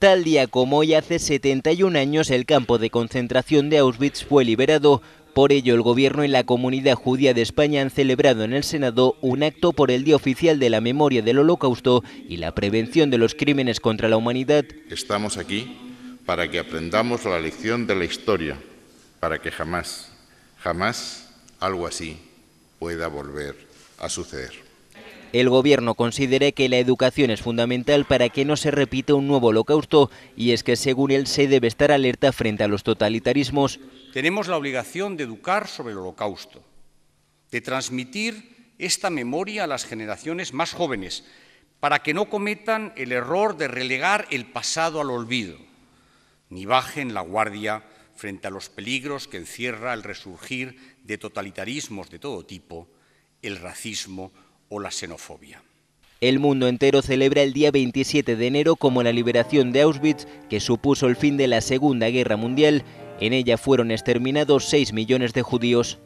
Tal día como hoy hace 71 años el campo de concentración de Auschwitz fue liberado, por ello, el Gobierno y la comunidad judía de España han celebrado en el Senado un acto por el Día Oficial de la Memoria del Holocausto y la prevención de los crímenes contra la humanidad. Estamos aquí para que aprendamos la lección de la historia, para que jamás, jamás algo así pueda volver a suceder. El gobierno considera que la educación es fundamental para que no se repita un nuevo holocausto y es que según él se debe estar alerta frente a los totalitarismos. Tenemos la obligación de educar sobre el holocausto, de transmitir esta memoria a las generaciones más jóvenes para que no cometan el error de relegar el pasado al olvido, ni bajen la guardia frente a los peligros que encierra el resurgir de totalitarismos de todo tipo, el racismo, o la xenofobia. El mundo entero celebra el día 27 de enero como la liberación de Auschwitz, que supuso el fin de la Segunda Guerra Mundial. En ella fueron exterminados 6 millones de judíos.